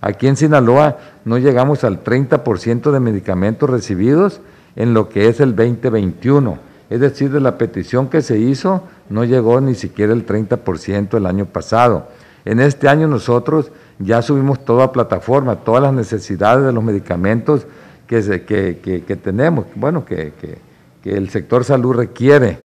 Aquí en Sinaloa no llegamos al 30% de medicamentos recibidos en lo que es el 2021. Es decir, de la petición que se hizo no llegó ni siquiera el 30% el año pasado. En este año nosotros ya subimos toda plataforma, todas las necesidades de los medicamentos que, que tenemos, bueno, que el sector salud requiere.